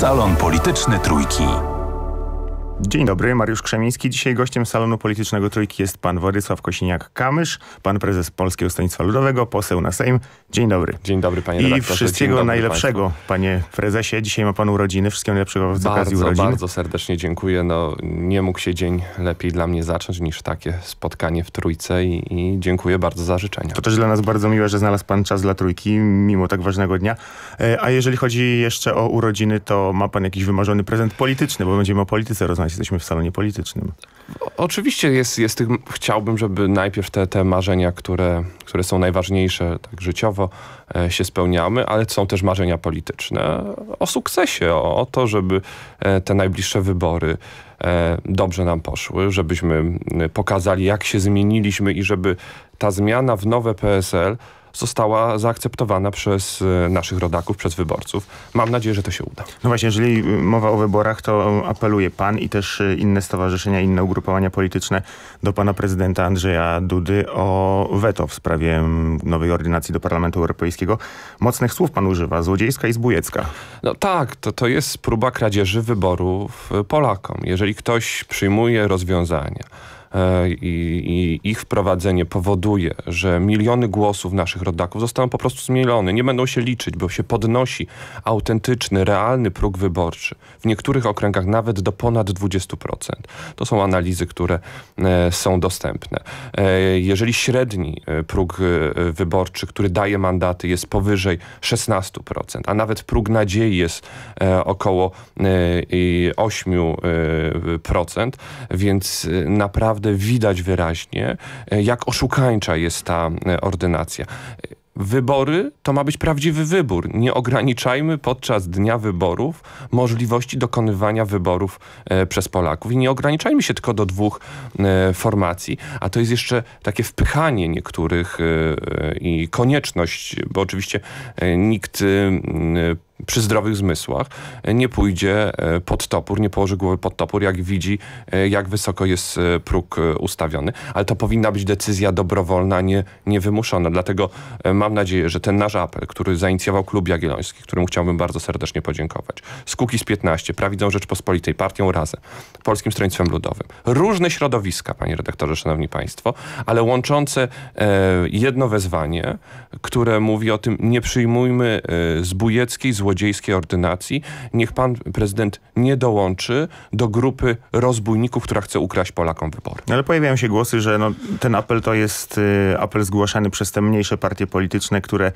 Salon Polityczny Trójki. Dzień dobry, Mariusz Krzemiński. Dzisiaj gościem Salonu Politycznego Trójki jest pan Władysław Kosiniak-Kamysz, pan prezes Polskiego Stronnictwa Ludowego, poseł na Sejm. Dzień dobry. Dzień dobry, panie redaktorze. I wszystkiego dobry, najlepszego, państwu. panie prezesie. Dzisiaj ma pan urodziny, wszystkiego najlepszego z bardzo, okazji urodzin. Bardzo serdecznie dziękuję. No, nie mógł się dzień lepiej dla mnie zacząć niż takie spotkanie w Trójce i, i dziękuję bardzo za życzenia. To też dla nas bardzo miłe, że znalazł pan czas dla Trójki, mimo tak ważnego dnia. E, a jeżeli chodzi jeszcze o urodziny, to ma pan jakiś wymarzony prezent polityczny, bo będziemy o polityce rozmawiać jesteśmy w salonie politycznym. Oczywiście jest, jest tych, chciałbym, żeby najpierw te, te marzenia, które, które są najważniejsze tak życiowo, e, się spełniamy, ale są też marzenia polityczne o sukcesie, o, o to, żeby e, te najbliższe wybory e, dobrze nam poszły, żebyśmy pokazali, jak się zmieniliśmy i żeby ta zmiana w nowe PSL została zaakceptowana przez e, naszych rodaków, przez wyborców. Mam nadzieję, że to się uda. No właśnie, jeżeli y, mowa o wyborach, to y, apeluje pan i też y, inne stowarzyszenia, inne ugrupowania polityczne do pana prezydenta Andrzeja Dudy o weto w sprawie nowej ordynacji do Parlamentu Europejskiego. Mocnych słów pan używa, złodziejska i zbójecka. No tak, to, to jest próba kradzieży wyborów Polakom. Jeżeli ktoś przyjmuje rozwiązania, E, i, i, ich wprowadzenie powoduje, że miliony głosów naszych rodaków zostaną po prostu zmielone, nie będą się liczyć, bo się podnosi autentyczny, realny próg wyborczy. W niektórych okręgach nawet do ponad 20%. To są analizy, które e, są dostępne. E, jeżeli średni próg wyborczy, który daje mandaty jest powyżej 16%, a nawet próg nadziei jest około 8%, więc naprawdę naprawdę widać wyraźnie, e, jak oszukańcza jest ta e, ordynacja. Wybory to ma być prawdziwy wybór. Nie ograniczajmy podczas dnia wyborów możliwości dokonywania wyborów e, przez Polaków. I nie ograniczajmy się tylko do dwóch e, formacji, a to jest jeszcze takie wpychanie niektórych e, e i konieczność, bo oczywiście nikt przy zdrowych zmysłach nie pójdzie e, pod topór, nie położy głowy pod topór, jak widzi, e, jak wysoko jest e, próg ustawiony. Ale to powinna być decyzja dobrowolna, nie, nie wymuszona. Dlatego mam nadzieję, że ten nasz apel, który zainicjował Klub Jagielloński, któremu chciałbym bardzo serdecznie podziękować, z Kukiz 15, Prawicą Rzeczpospolitej, Partią Razem, Polskim Stronnictwem Ludowym, różne środowiska, panie redaktorze, szanowni państwo, ale łączące jedno wezwanie, które mówi o tym, nie przyjmujmy zbójeckiej, złożonej złodziejskiej ordynacji. Niech pan prezydent nie dołączy do grupy rozbójników, która chce ukraść Polakom wybory. Ale pojawiają się głosy, że no, ten apel to jest y, apel zgłaszany przez te mniejsze partie polityczne, które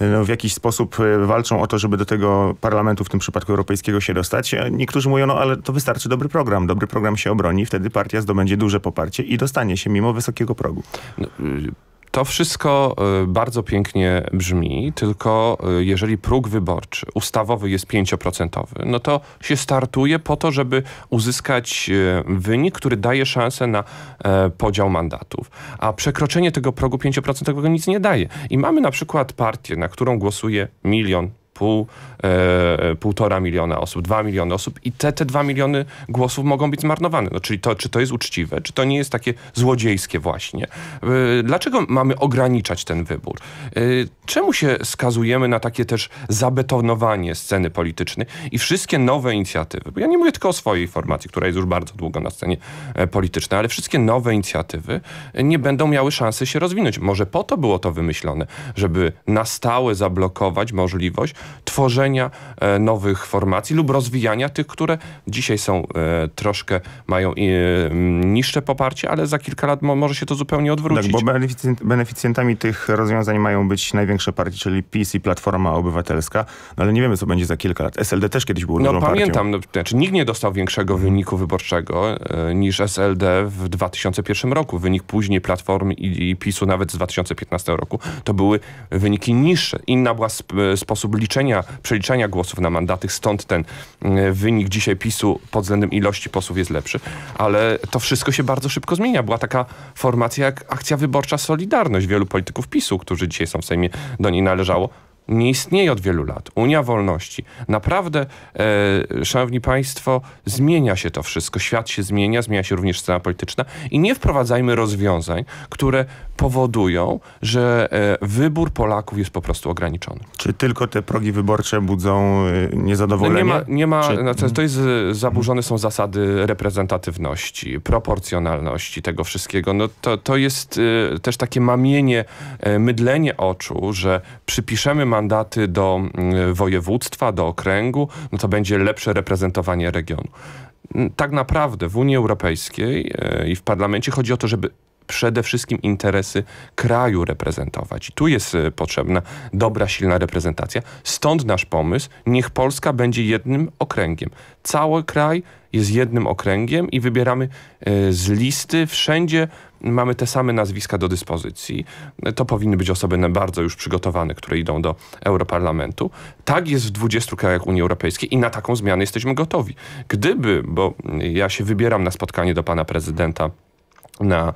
y, no, w jakiś sposób y, walczą o to, żeby do tego parlamentu, w tym przypadku europejskiego, się dostać. Y, niektórzy mówią, no ale to wystarczy dobry program. Dobry program się obroni, wtedy partia zdobędzie duże poparcie i dostanie się mimo wysokiego progu. No, y, to wszystko y, bardzo pięknie brzmi, tylko y, jeżeli próg wyborczy ustawowy jest 5%, no to się startuje po to, żeby uzyskać y, wynik, który daje szansę na e, podział mandatów. A przekroczenie tego progu 5% nic nie daje. I mamy na przykład partię, na którą głosuje milion pół, e, półtora miliona osób, dwa miliony osób i te, te dwa miliony głosów mogą być zmarnowane. No, czyli to, czy to jest uczciwe, czy to nie jest takie złodziejskie właśnie. E, dlaczego mamy ograniczać ten wybór? E, czemu się skazujemy na takie też zabetonowanie sceny politycznej i wszystkie nowe inicjatywy, bo ja nie mówię tylko o swojej formacji, która jest już bardzo długo na scenie politycznej, ale wszystkie nowe inicjatywy nie będą miały szansy się rozwinąć. Może po to było to wymyślone, żeby na stałe zablokować możliwość tworzenia e, nowych formacji lub rozwijania tych, które dzisiaj są e, troszkę, mają e, mm, niższe poparcie, ale za kilka lat może się to zupełnie odwrócić. Tak, bo beneficjentami tych rozwiązań mają być największe partie, czyli PiS i Platforma Obywatelska, no ale nie wiemy, co będzie za kilka lat. SLD też kiedyś było no, pamiętam, No, znaczy nikt nie dostał większego mhm. wyniku wyborczego niż SLD w 2001 roku. Wynik później Platformy i, i PiSu nawet z 2015 roku to były wyniki niższe. Inna była sp sposób liczenia liczenia, przeliczania głosów na mandaty, stąd ten mm, wynik dzisiaj PiSu pod względem ilości posłów jest lepszy, ale to wszystko się bardzo szybko zmienia. Była taka formacja jak Akcja Wyborcza Solidarność wielu polityków PiSu, którzy dzisiaj są w Sejmie, do niej należało nie istnieje od wielu lat. Unia Wolności. Naprawdę, e, szanowni państwo, zmienia się to wszystko. Świat się zmienia, zmienia się również scena polityczna i nie wprowadzajmy rozwiązań, które powodują, że e, wybór Polaków jest po prostu ograniczony. Czy tylko te progi wyborcze budzą e, niezadowolenie? No nie ma, nie ma Czy... No to jest e, zaburzone są zasady reprezentatywności, proporcjonalności tego wszystkiego. No to, to jest też takie mamienie, mydlenie oczu, że przypiszemy mandaty do województwa, do okręgu, no to będzie lepsze reprezentowanie regionu tak naprawdę w Unii Europejskiej i w parlamencie chodzi o to, żeby przede wszystkim interesy kraju reprezentować. I tu jest y, potrzebna dobra, silna reprezentacja. Stąd nasz pomysł, niech Polska będzie jednym okręgiem. Cały kraj jest jednym okręgiem i wybieramy y, z listy wszędzie mamy te same nazwiska do dyspozycji. To powinny być osoby bardzo już przygotowane, które idą do Europarlamentu. Tak jest w 20 krajach Unii Europejskiej i na taką zmianę jesteśmy gotowi. Gdyby, bo ja się wybieram na spotkanie do pana prezydenta na,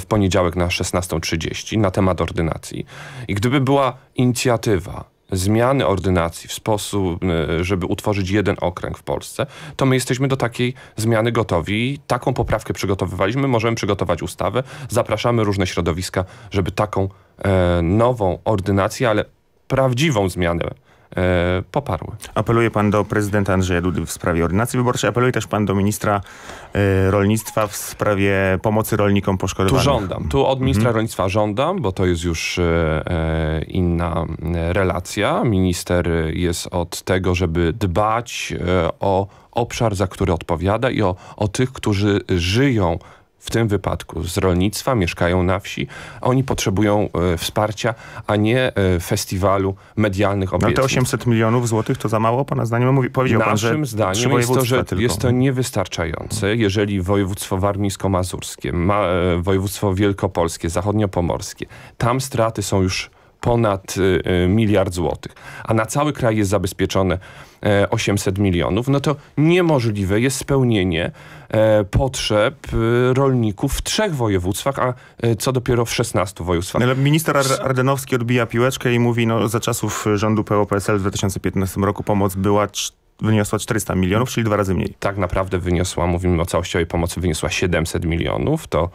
w poniedziałek na 16.30 na temat ordynacji. I gdyby była inicjatywa zmiany ordynacji w sposób, y, żeby utworzyć jeden okręg w Polsce, to my jesteśmy do takiej zmiany gotowi. Taką poprawkę przygotowywaliśmy, możemy przygotować ustawę. Zapraszamy różne środowiska, żeby taką e, nową ordynację, ale prawdziwą zmianę E, poparły. Apeluje pan do prezydenta Andrzeja Dudy w sprawie ordynacji wyborczej, apeluje też pan do ministra e, rolnictwa w sprawie pomocy rolnikom poszkodowanym. Tu żądam, tu od ministra mhm. rolnictwa żądam, bo to jest już e, inna relacja. Minister jest od tego, żeby dbać o obszar, za który odpowiada i o, o tych, którzy żyją w tym wypadku z rolnictwa, mieszkają na wsi, a oni potrzebują y, wsparcia, a nie y, festiwalu medialnych no, obietnic. No te 800 milionów złotych to za mało, pana zdaniem? Mówi, powiedział Naszym pan, że zdaniem jest to, że tylko. jest to niewystarczające, jeżeli województwo warmińsko-mazurskie, ma, y, województwo wielkopolskie, zachodniopomorskie, tam straty są już ponad y, y, miliard złotych, a na cały kraj jest zabezpieczone 800 e, milionów, no to niemożliwe jest spełnienie e, potrzeb y, rolników w trzech województwach, a co dopiero w 16 województwach. No minister Ardenowski odbija piłeczkę i mówi, no za czasów rządu po w 2015 roku pomoc była wyniosła 400 milionów, czyli dwa razy mniej. Tak naprawdę wyniosła, mówimy o całościowej pomocy, wyniosła 700 milionów, to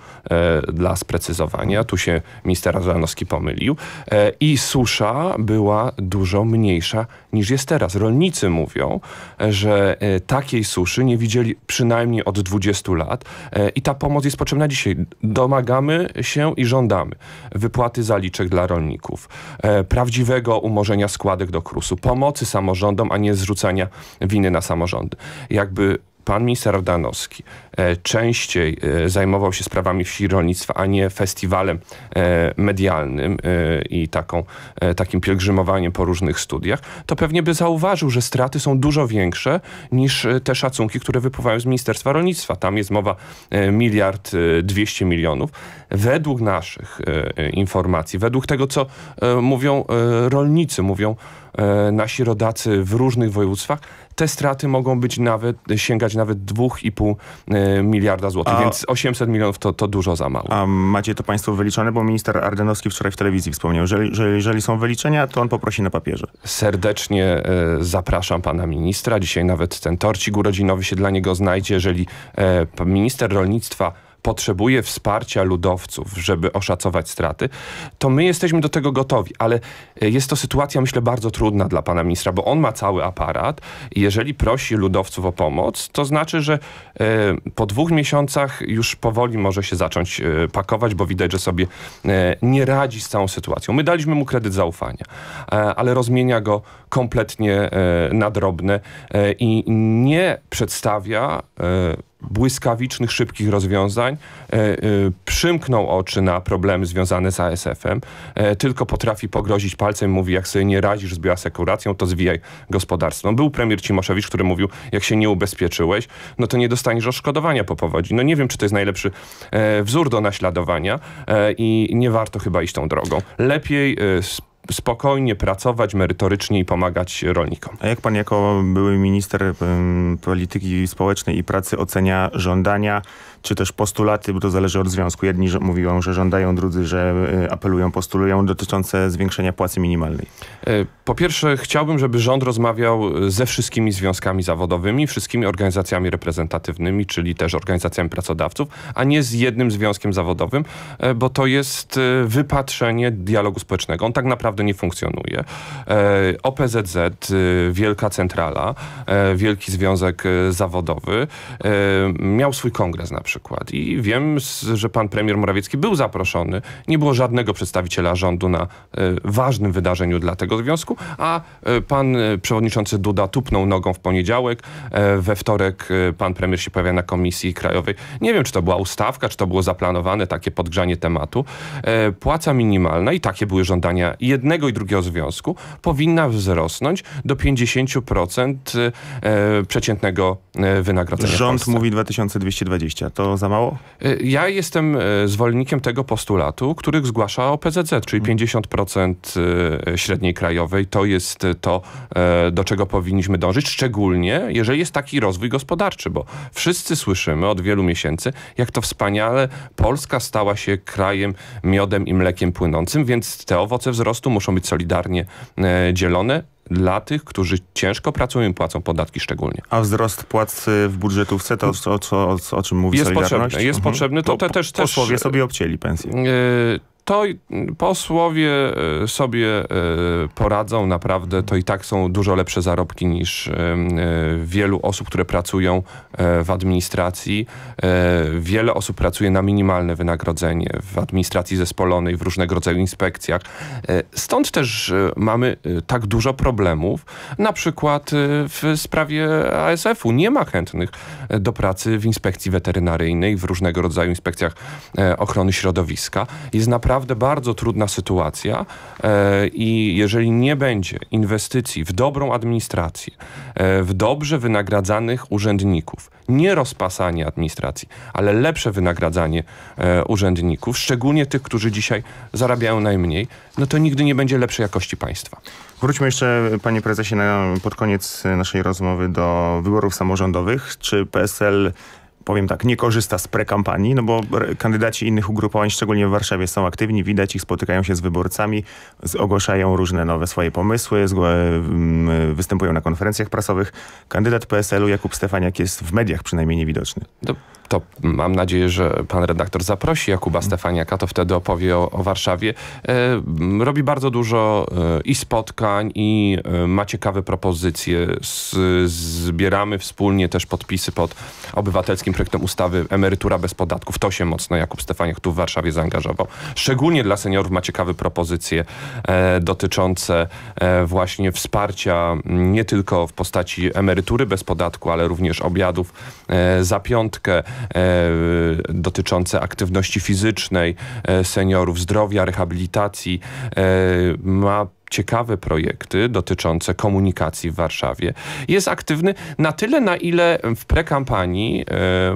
e, dla sprecyzowania. Tu się minister Rozanowski pomylił. E, I susza była dużo mniejsza niż jest teraz. Rolnicy mówią, e, że e, takiej suszy nie widzieli przynajmniej od 20 lat e, i ta pomoc jest potrzebna dzisiaj. Domagamy się i żądamy wypłaty zaliczek dla rolników, e, prawdziwego umorzenia składek do krusu. pomocy samorządom, a nie zrzucania winy na samorządy. Jakby pan minister Ardanowski e, częściej e, zajmował się sprawami wsi i rolnictwa, a nie festiwalem e, medialnym i taką, takim pielgrzymowaniem po różnych studiach, to pewnie by zauważył, że straty są dużo większe niż te szacunki, które wypływają z Ministerstwa Rolnictwa. Tam jest mowa miliard dwieście milionów. Według naszych informacji, według tego, co mówią rolnicy, mówią nasi rodacy w różnych województwach, te straty mogą być nawet, sięgać nawet 2,5 e, miliarda złotych, a, więc 800 milionów to, to dużo za mało. A macie to państwo wyliczone, bo minister Ardenowski wczoraj w telewizji wspomniał, że, że jeżeli są wyliczenia, to on poprosi na papierze. Serdecznie e, zapraszam pana ministra. Dzisiaj nawet ten torcik urodzinowy się dla niego znajdzie. Jeżeli e, minister rolnictwa potrzebuje wsparcia ludowców, żeby oszacować straty, to my jesteśmy do tego gotowi, ale e, jest to sytuacja, myślę, bardzo trudna dla pana ministra, bo on ma cały aparat i jeżeli prosi ludowców o pomoc, to znaczy, że e, po dwóch miesiącach już powoli może się zacząć e, pakować, bo widać, że sobie nie radzi z całą sytuacją. My daliśmy mu kredyt zaufania, ale rozmienia go kompletnie na drobne i nie przedstawia błyskawicznych, szybkich rozwiązań, e, e, przymknął oczy na problemy związane z ASF-em, e, tylko potrafi pogrozić palcem, mówi, jak sobie nie radzisz z bioasekuracją, to zwijaj gospodarstwo. No, był premier Cimoszewicz, który mówił, jak się nie ubezpieczyłeś, no to nie dostaniesz oszkodowania po powodzi. No nie wiem, czy to jest najlepszy e, wzór do naśladowania e, i nie warto chyba iść tą drogą. Lepiej e, spokojnie pracować merytorycznie i pomagać rolnikom. A jak pan jako były minister polityki społecznej i pracy ocenia żądania czy też postulaty, bo to zależy od związku. Jedni że mówią, że żądają, drudzy, że y, apelują, postulują dotyczące zwiększenia płacy minimalnej? E, po pierwsze chciałbym, żeby rząd rozmawiał e, ze wszystkimi związkami zawodowymi, wszystkimi organizacjami reprezentatywnymi, czyli też organizacjami pracodawców, a nie z jednym związkiem zawodowym, e, bo to jest wypatrzenie dialogu społecznego. On tak naprawdę nie funkcjonuje. OPZZ, wielka centrala, wielki związek zawodowy, miał swój kongres na przykład przykład. I wiem, że pan premier Morawiecki był zaproszony. Nie było żadnego przedstawiciela rządu na e, ważnym wydarzeniu dla tego związku, a e, pan e, przewodniczący Duda tupnął nogą w poniedziałek. We wtorek pan premier się pojawia na Komisji Krajowej. Nie wiem, czy to była ustawka, czy to było zaplanowane takie podgrzanie tematu. Płaca minimalna, i takie były żądania jednego i drugiego związku, powinna wzrosnąć do 50% przeciętnego wynagrodzenia. Rząd mówi 2220. To to za mało? E, ja jestem e, zwolennikiem tego postulatu, który zgłasza OPZZ, czyli 50% mm. e, średniej krajowej. To jest to, do czego powinniśmy dążyć, szczególnie jeżeli jest taki rozwój gospodarczy, bo wszyscy słyszymy od wielu miesięcy, jak to wspaniale Polska stała się krajem miodem i mlekiem płynącym, więc te owoce wzrostu muszą być solidarnie dzielone dla tych, którzy ciężko pracują i płacą podatki szczególnie. A wzrost płac y, w budżetówce, to o, o, o, o czym mówi jest Solidarność? Potrzebny, jest mhm. potrzebny. To, to też, też, posłowie sobie obcięli pensję. Yy, to posłowie e, sobie e, poradzą naprawdę, to i tak są dużo lepsze zarobki niż e, wielu osób, które pracują w administracji. Wiele osób pracuje na minimalne wynagrodzenie w administracji zespolonej, w różnego rodzaju inspekcjach. Stąd też mamy tak dużo problemów, na przykład w sprawie ASF-u. Nie ma chętnych do pracy w inspekcji weterynaryjnej, w różnego rodzaju inspekcjach ochrony środowiska. Jest naprawdę naprawdę bardzo trudna sytuacja e, i jeżeli nie będzie inwestycji w dobrą administrację, e, w dobrze wynagradzanych urzędników, nie rozpasanie administracji, ale lepsze wynagradzanie e, urzędników, szczególnie tych, którzy dzisiaj zarabiają najmniej, no to nigdy nie będzie lepszej jakości państwa. Wróćmy jeszcze, panie prezesie, na, pod koniec naszej rozmowy do wyborów samorządowych. Czy PSL powiem tak, nie korzysta z prekampanii, no bo kandydaci innych ugrupowań, szczególnie w Warszawie, są aktywni, widać ich, spotykają się z wyborcami, ogłaszają różne nowe swoje pomysły, mm, występują na konferencjach prasowych. Kandydat PSL-u Jakub Stefaniak jest w mediach przynajmniej niewidoczny. To to mam nadzieję, że pan redaktor zaprosi Jakuba mm. Stefaniaka, to wtedy opowie o, o Warszawie. E, robi bardzo dużo e, i spotkań, i e, ma ciekawe propozycje. Z, zbieramy wspólnie też podpisy pod obywatelskim projektem ustawy Emerytura bez podatków. To się mocno Jakub Stefaniak tu w Warszawie zaangażował. Szczególnie dla seniorów ma ciekawe propozycje e, dotyczące e, właśnie wsparcia nie tylko w postaci emerytury bez podatku, ale również obiadów e, za piątkę, E, dotyczące aktywności fizycznej e, seniorów, zdrowia, rehabilitacji. E, ma ciekawe projekty dotyczące komunikacji w Warszawie. Jest aktywny na tyle, na ile w prekampanii e,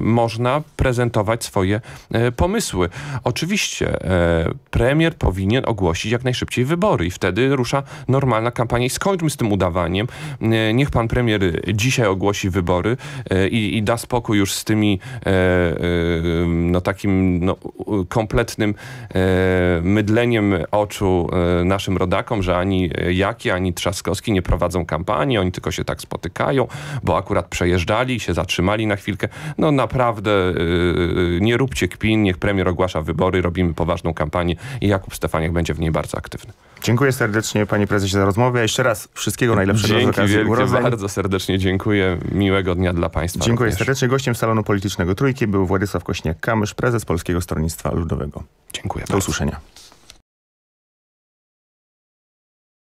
można prezentować swoje e, pomysły. Oczywiście e, premier powinien ogłosić jak najszybciej wybory i wtedy rusza normalna kampania i skończmy z tym udawaniem. E, niech pan premier dzisiaj ogłosi wybory e, i, i, da spokój już z tymi e, no takim no, kompletnym mydleniem oczu naszym rodakom, że ani ani e, Jaki, ani Trzaskowski nie prowadzą kampanii, oni tylko się tak spotykają, bo akurat przejeżdżali, się zatrzymali na chwilkę. No naprawdę yy, nie róbcie kpin, niech premier ogłasza wybory, robimy poważną kampanię i Jakub Stefaniak będzie w niej bardzo aktywny. Dziękuję serdecznie panie prezesie za rozmowę. Jeszcze raz wszystkiego najlepszego Dzięki z okazji wielkie, urodzeń. bardzo serdecznie dziękuję. Miłego dnia dla państwa. Dziękuję również. serdecznie. Gościem Salonu Politycznego Trójki był Władysław Kośniak-Kamysz, prezes Polskiego Stronnictwa Ludowego. Dziękuję Do bardzo. usłyszenia.